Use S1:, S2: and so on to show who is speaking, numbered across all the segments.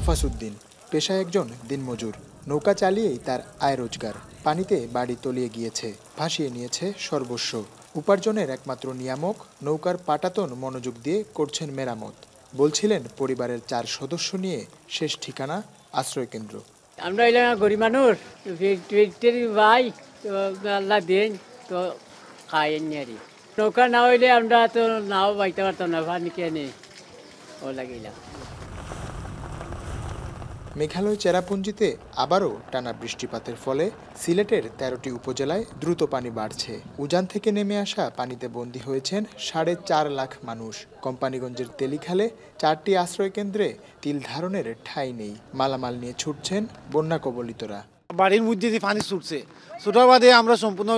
S1: আফাসুদ্দিন পেশায় একজন দিনমজুর নৌকা চালিয়েই তার আয় রোজগার পানিতে বাড়ি তলিয়ে গিয়েছে ভাসিয়ে নিয়েছে সর্বস্ব উপার্জনের একমাত্র নিয়ামক নৌকার পাটাতন মনোযোগ দিয়ে করছেন মেরামত বলছিলেন পরিবারের চার সদস্য নিয়ে শেষ ঠিকানা আশ্রয়কেন্দ্র আমরা এলাম গরিব মানুষ ভাই তো আল্লাহ দেন তো খাইনি আর নৌকা না হইলে আমরা তো নাও বাইতে পারতাম না ভানি কেনে ও লাগিলাম মেঘালয় চেরাপুঞ্জিতে আবারও টানা বৃষ্টিপাতের ফলে সিলেটের তেরোটি উপজেলায় দ্রুত পানি বাড়ছে উজান থেকে নেমে আসা পানিতে বন্দী হয়েছেন সাড়ে চার লাখ মানুষ কোম্পানিগঞ্জের তেলিখালে চারটি আশ্রয়কেন্দ্রে তিল ধারণের ঠাঁই নেই মালামাল নিয়ে ছুটছেন বন্যা কবলিতরা বাড়ির মধ্যে যে পানি ছুটছে ছুটার বাদে আমরা সম্পূর্ণ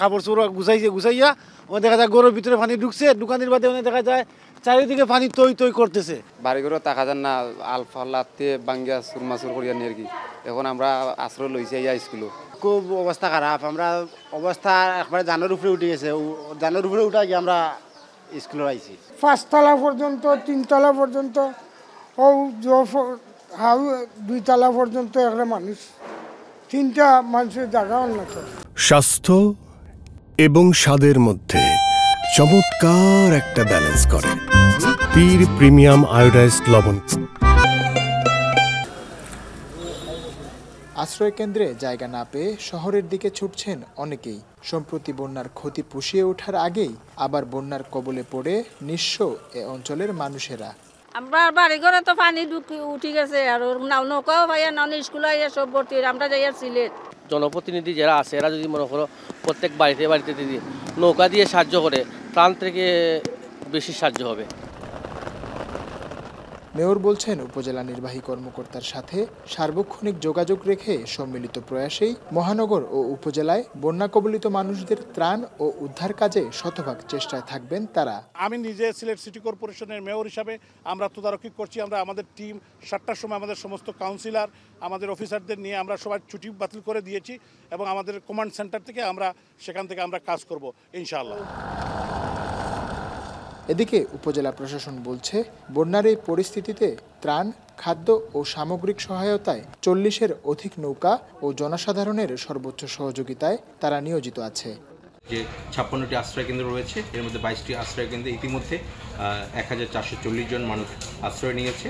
S1: কাপড় চোপড় গুছাইছে গুছাইয়া ওখানে দেখা যায় গরুর ভিতরে পানি ঢুকছে দোকানের বাদে ওখানে দেখা যায় চারিদিকে পানি তৈ তৈ করতেছে বাড়ি ঘরে তাকা যান না আলফা লাতে বাঙ্গিয়া সুরমাসুর করিয়া নিয়ে কি এখন আমরা আশ্রয় লইছি ইয়া স্কুলে খুব অবস্থা খারাপ আমরা অবস্থা একবারে জানের উপরে উঠে গেছে জানের উপরে উঠা গিয়ে আমরা স্কুলে আইছি পাঁচতলা পর্যন্ত তিনতলা পর্যন্ত ও দুইতলা পর্যন্ত একটা মানুষ তিনটা মানুষের জায়গা উন্নত স্বাস্থ্য এবং স্বাদের মধ্যে চমৎকার একটা ব্যালেন্স করে পীর প্রিমিয়াম আয়োডাইজড লবণ আশ্রয়কেন্দ্রে জায়গা না পেয়ে শহরের দিকে ছুটছেন অনেকেই সম্প্রতি বন্যার ক্ষতি পুষিয়ে ওঠার আগেই আবার বন্যার কবলে পড়ে নিঃস্ব এ অঞ্চলের মানুষেরা আমরা বাড়ি ঘরে তো পানি উঠে গেছে আর নাও নৌকাও ভাইয়া নাও স্কুল আইয়া সব ভর্তি আমরা যাইয়া সিলেট জনপ্রতিনিধি যারা আছে এরা যদি মনে করো প্রত্যেক বাড়িতে বাড়িতে যদি নৌকা দিয়ে সাহায্য করে প্রাণ থেকে বেশি সাহায্য হবে মেয়র বলছেন উপজেলা নির্বাহী কর্মকর্তার সাথে সার্বক্ষণিক যোগাযোগ রেখে সম্মিলিত প্রয়াসেই মহানগর ও উপজেলায় বন্যা কবলিত মানুষদের ত্রাণ ও উদ্ধার কাজে শতভাগ চেষ্টায় থাকবেন তারা আমি নিজে সিলেট সিটি কর্পোরেশনের মেয়র হিসাবে আমরা তদারকি করছি আমরা আমাদের টিম সাতটার সময় আমাদের সমস্ত কাউন্সিলর আমাদের অফিসারদের নিয়ে আমরা সবার ছুটি বাতিল করে দিয়েছি এবং আমাদের কমান্ড সেন্টার থেকে আমরা সেখান থেকে আমরা কাজ করব ইনশাআল্লাহ এদিকে উপজেলা প্রশাসন বলছে বন্যার এই পরিস্থিতিতে ত্রাণ খাদ্য ও সামগ্রিক সহায়তায় চল্লিশের অধিক নৌকা ও জনসাধারণের সর্বোচ্চ সহযোগিতায় তারা নিয়োজিত আছে যে ছাপ্পান্নটি আশ্রয়কেন্দ্র রয়েছে এর মধ্যে বাইশটি আশ্রয়কেন্দ্রে ইতিমধ্যে এক হাজার চারশো চল্লিশ জন মানুষ আশ্রয় নিয়েছে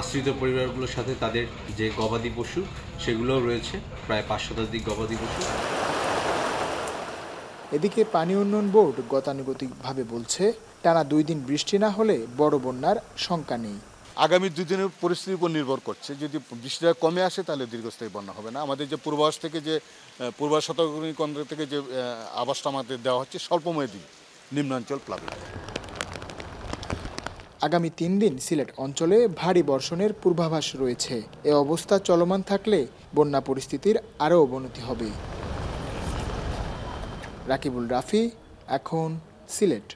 S1: আশ্রিত পরিবারগুলোর সাথে তাদের যে গবাদি পশু সেগুলোও রয়েছে প্রায় পাঁচ শতাধিক গবাদি পশু এদিকে পানি উন্নয়ন বোর্ড গতানুগতিকভাবে বলছে টানা দুই দিন বৃষ্টি না হলে বড় বন্যার শঙ্কা নেই আগামী দুই দিনের পরিস্থিতির উপর নির্ভর করছে যদি বৃষ্টিটা কমে আসে তাহলে দীর্ঘস্থায়ী বন্যা হবে না আমাদের যে পূর্বাভাস থেকে যে পূর্বাভাস কেন্দ্র থেকে যে আবাসটা আমাদের দেওয়া হচ্ছে স্বল্পমেয়াদী নিম্নাঞ্চল প্লাবিত আগামী তিন দিন সিলেট অঞ্চলে ভারী বর্ষণের পূর্বাভাস রয়েছে এ অবস্থা চলমান থাকলে বন্যা পরিস্থিতির আরও অবনতি হবে রাকিবুল রাফি এখন সিলেট